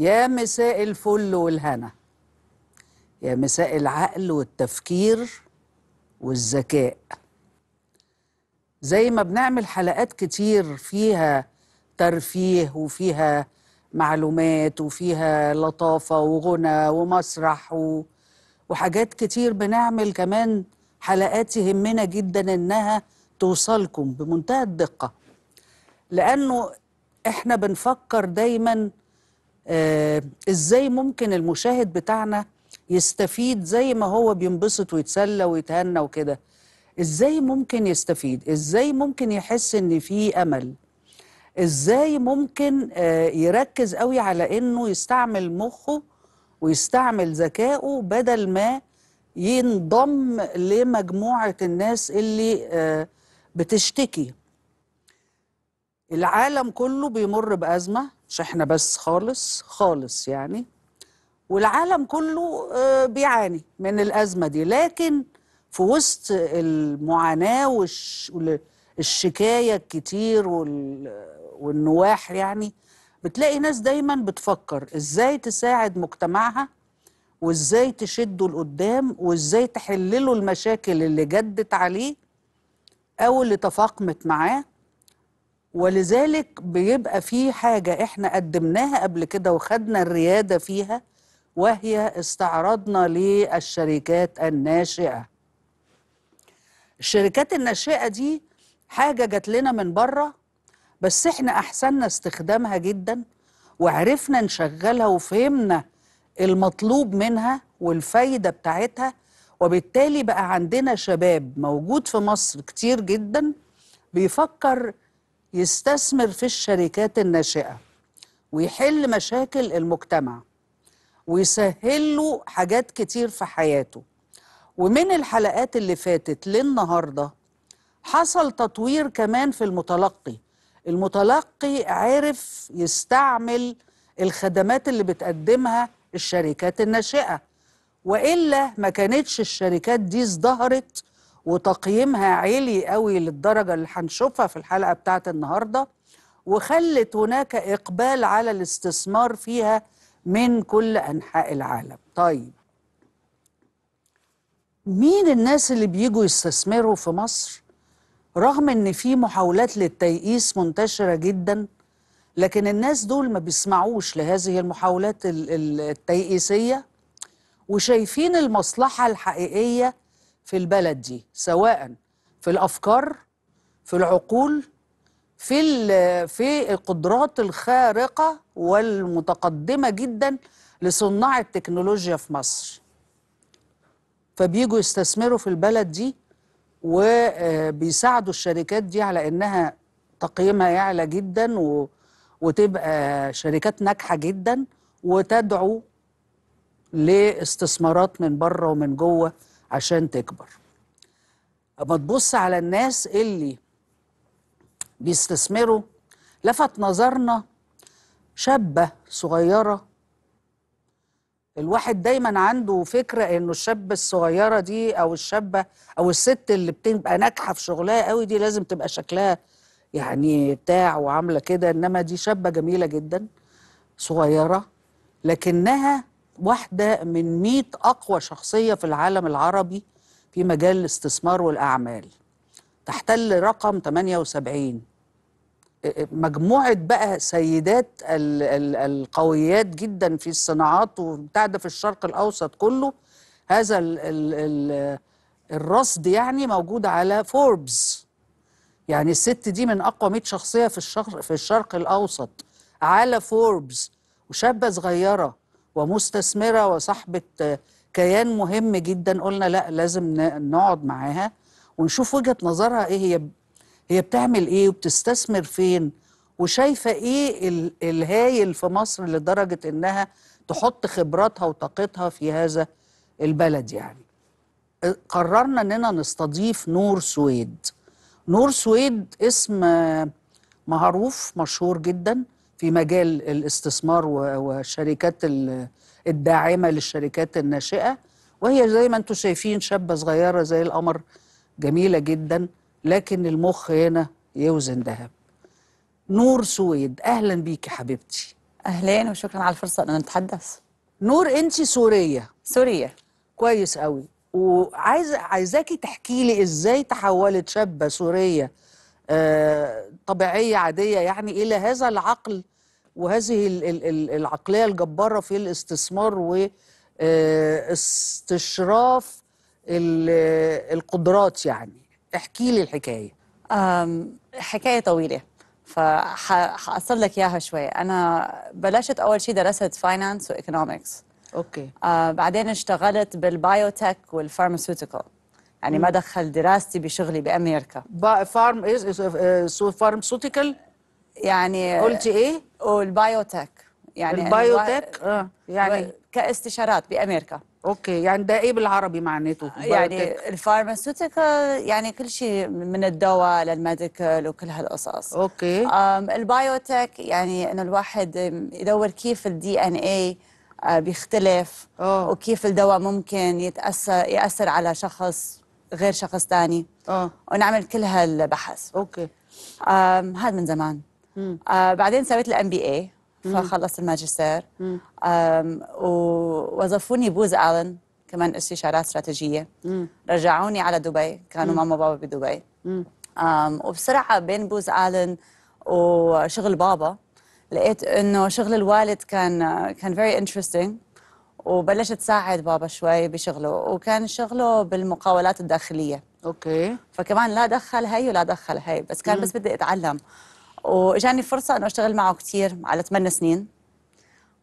يا مساء الفل والهنا يا مساء العقل والتفكير والذكاء زي ما بنعمل حلقات كتير فيها ترفيه وفيها معلومات وفيها لطافة وغنى ومسرح و... وحاجات كتير بنعمل كمان حلقات يهمنا جدا إنها توصلكم بمنتهى الدقة لأنه إحنا بنفكر دايما آه، ازاي ممكن المشاهد بتاعنا يستفيد زي ما هو بينبسط ويتسلى ويتهنى وكده ازاي ممكن يستفيد ازاي ممكن يحس ان في امل ازاي ممكن آه، يركز قوي على انه يستعمل مخه ويستعمل ذكائه بدل ما ينضم لمجموعه الناس اللي آه، بتشتكي العالم كله بيمر بازمه مش احنا بس خالص خالص يعني والعالم كله آه، بيعاني من الازمه دي لكن في وسط المعاناه والشكايه الكتير والنواح يعني بتلاقي ناس دايما بتفكر ازاي تساعد مجتمعها وازاي تشده لقدام وازاي تحلله المشاكل اللي جدت عليه او اللي تفاقمت معاه ولذلك بيبقى في حاجة احنا قدمناها قبل كده وخدنا الريادة فيها وهي استعرضنا للشركات الناشئة الشركات الناشئة دي حاجة جات لنا من بره بس احنا احسننا استخدامها جدا وعرفنا نشغلها وفهمنا المطلوب منها والفايدة بتاعتها وبالتالي بقى عندنا شباب موجود في مصر كتير جدا بيفكر يستثمر في الشركات الناشئة ويحل مشاكل المجتمع ويسهل له حاجات كتير في حياته ومن الحلقات اللي فاتت للنهاردة حصل تطوير كمان في المتلقي المتلقي عارف يستعمل الخدمات اللي بتقدمها الشركات الناشئة وإلا ما كانتش الشركات دي ازدهرت وتقييمها عالي قوي للدرجه اللي هنشوفها في الحلقه بتاعت النهارده وخلت هناك اقبال على الاستثمار فيها من كل انحاء العالم طيب مين الناس اللي بيجوا يستثمروا في مصر رغم ان في محاولات للتيئيس منتشره جدا لكن الناس دول ما بيسمعوش لهذه المحاولات التيئيسيه وشايفين المصلحه الحقيقيه في البلد دي سواء في الافكار في العقول في في القدرات الخارقه والمتقدمه جدا لصناع التكنولوجيا في مصر فبيجوا يستثمروا في البلد دي وبيساعدوا آه، الشركات دي على انها تقييمها يعلى جدا و... وتبقى شركات ناجحه جدا وتدعو لاستثمارات من بره ومن جوه عشان تكبر اما تبص على الناس اللي بيستثمروا لفت نظرنا شابة صغيرة الواحد دايما عنده فكرة انه الشابة الصغيرة دي او الشابة او الست اللي بتبقى ناجحة في شغلها قوي دي لازم تبقى شكلها يعني بتاع وعاملة كده انما دي شابة جميلة جدا صغيرة لكنها واحدة من 100 أقوى شخصية في العالم العربي في مجال الاستثمار والأعمال تحتل رقم 78 مجموعة بقى سيدات القويات جدا في الصناعات وبتاع ده في الشرق الأوسط كله هذا الـ الـ الـ الرصد يعني موجود على فوربس يعني الست دي من أقوى 100 شخصية في الشرق في الشرق الأوسط على فوربس وشابة صغيرة ومستثمره وصاحبه كيان مهم جدا قلنا لا لازم نقعد معاها ونشوف وجهه نظرها ايه هي هي بتعمل ايه وبتستثمر فين وشايفه ايه الهايل في مصر لدرجه انها تحط خبراتها وطاقتها في هذا البلد يعني قررنا اننا نستضيف نور سويد نور سويد اسم معروف مشهور جدا في مجال الاستثمار والشركات الداعمه للشركات الناشئه وهي زي ما انتم شايفين شابه صغيره زي القمر جميله جدا لكن المخ هنا يوزن ذهب نور سويد اهلا بيكي حبيبتي اهلين وشكرا على الفرصه ان نتحدث نور انت سوريه سوريه كويس قوي وعايز عايزاكي تحكي لي ازاي تحولت شابه سوريه طبيعيه عاديه يعني الى هذا العقل وهذه العقليه الجباره في الاستثمار واستشراف آه، القدرات يعني احكي لي الحكايه حكايه طويله فحاصل لك اياها شوي انا بلشت اول شيء درست فاينانس وايكونومكس اوكي آه بعدين اشتغلت بالبايوتك والفارماسيوتيكال يعني ما دخل دراستي بشغلي بامريكا فارم uh, يعني ايه فارمسوتيكال يعني قلت ايه والبايوتك يعني البايوتك اه يعني كاستشارات بامريكا اوكي يعني ده ايه بالعربي معناته يعني الفارماسيوتيكال يعني كل شيء من الدواء للميديكال وكل هالقصص اوكي البايوتك يعني انه الواحد يدور كيف الدي ان آه، اي بيختلف أوه. وكيف الدواء ممكن يتاثر ياثر على شخص غير شخص ثاني اه ونعمل كل هالبحث اوكي هذا من زمان آه بعدين سويت الام بي اي فخلصت الماجستير ووظفوني بوز الن كمان استشارات استراتيجيه رجعوني على دبي كانوا ماما وبابا بدبي وبسرعه بين بوز الن وشغل بابا لقيت انه شغل الوالد كان كان فيري انترستنج وبلشت تساعد بابا شوي بشغله وكان شغله بالمقاولات الداخليه اوكي فكمان لا دخل هي ولا دخل هي بس كان مم. بس بدي اتعلم واجاني فرصه انه اشتغل معه كثير على 8 سنين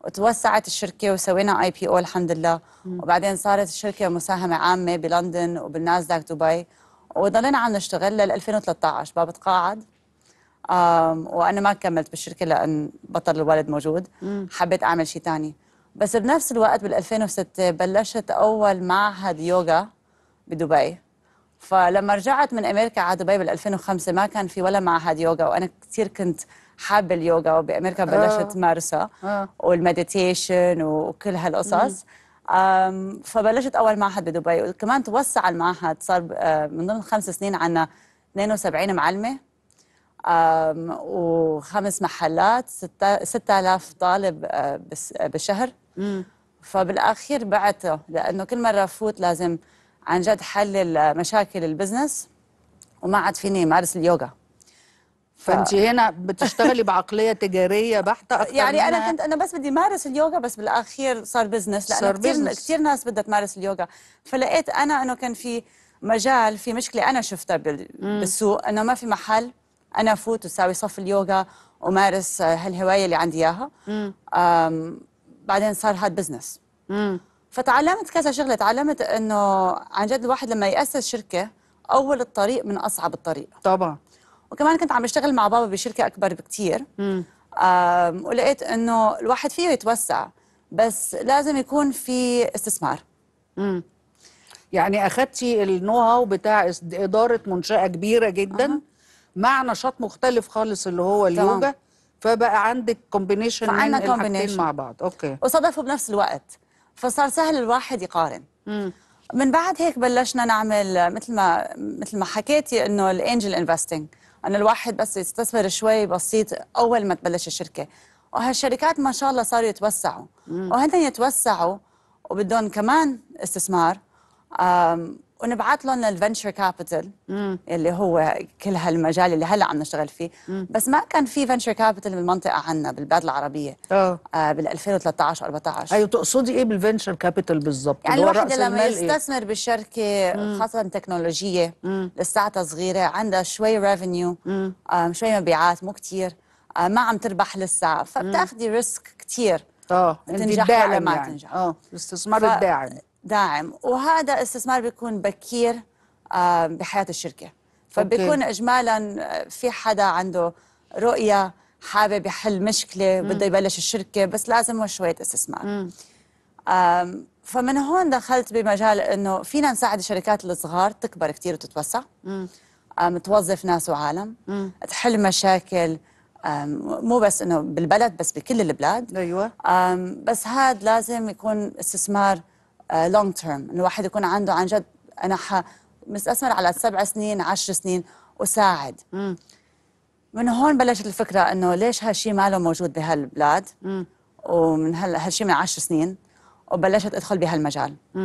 وتوسعت الشركه وسوينا اي بي او الحمد لله مم. وبعدين صارت الشركه مساهمه عامه بلندن وبالناسداك دبي وضلينا عم نشتغل لل 2013 بابا تقاعد وانا ما كملت بالشركه لان بطل الوالد موجود مم. حبيت اعمل شيء ثاني بس بنفس الوقت بال 2006 بلشت اول معهد يوغا بدبي فلما رجعت من امريكا على دبي بال 2005 ما كان في ولا معهد يوغا وانا كثير كنت حابه اليوغا وبامريكا بلشت آه. آه. والمديتيشن وكل هالقصص فبلشت اول معهد بدبي وكمان توسع المعهد صار آه، من ضمن خمس سنين عندنا 72 معلمه وخمس محلات 6000 طالب آه، آه، بالشهر فبالاخير بعته لانه كل مره فوت لازم عن جد حلل مشاكل البزنس وما عاد فيني مارس اليوغا ف... فانت هنا بتشتغلي بعقليه تجاريه بحته اكثر يعني منها... انا كنت انا بس بدي مارس اليوغا بس بالاخير صار بزنس لانه صار كتير بزنس. كتير ناس بدها تمارس اليوغا فلقيت انا انه كان في مجال في مشكله انا شفتها بال... بالسوق انه ما في محل انا فوت وساوي صف اليوغا ومارس هالهوايه اللي عندي اياها بعدين صار هاد بزنس مم. فتعلمت كذا شغله تعلمت انه عن جد الواحد لما ياسس شركه اول الطريق من اصعب الطريق طبعا وكمان كنت عم بشتغل مع بابا بشركه اكبر بكثير ولقيت انه الواحد فيه يتوسع بس لازم يكون في استثمار امم يعني اخذتي النو هاو بتاع اداره منشاه كبيره جدا أه. مع نشاط مختلف خالص اللي هو اليوجا طبعا. فبقى عندك كومبينيشن من الحاجتين مع بعض اوكي وصادفوا بنفس الوقت فصار سهل الواحد يقارن مم. من بعد هيك بلشنا نعمل مثل ما مثل ما حكيتي انه الانجل انفستنج انه الواحد بس يستثمر شوي بسيط اول ما تبلش الشركه وهالشركات ما شاء الله صاروا يتوسعوا وهن يتوسعوا وبدهم كمان استثمار ونبعث لهم للفنشر كابيتال اللي هو كل هالمجال اللي هلا عم نشتغل فيه مم. بس ما كان في فنشر كابيتال بالمنطقه عنا بالبلاد العربيه اه, بال 2013 14 ايوه تقصدي ايه بالفنشر كابيتال بالظبط يعني الواحد لما إيه؟ يستثمر إيه؟ بشركه مم. خاصه تكنولوجيه لساتها صغيره عندها شوي ريفينيو شوي مبيعات مو كثير آه، ما عم تربح لسه فبتاخذي ريسك كثير اه تنجح ولا ما يعني. تنجح اه الاستثمار الداعم داعم وهذا استثمار بيكون بكير آه، بحياه الشركه فبيكون اجمالا آه، في حدا عنده رؤيه حابب يحل مشكله بده يبلش الشركه بس لازم شويه استثمار فمن هون دخلت بمجال انه فينا نساعد الشركات الصغار تكبر كثير وتتوسع توظف ناس وعالم تحل مشاكل مو بس انه بالبلد بس بكل البلاد ايوه بس هذا لازم يكون استثمار لونج آه، تيرم انه الواحد يكون عنده عن جد انا ح مستثمر على سبع سنين عشر سنين وساعد مم. من هون بلشت الفكره انه ليش هالشيء ماله موجود بهالبلاد مم. ومن هال هالشيء من عشر سنين وبلشت ادخل بهالمجال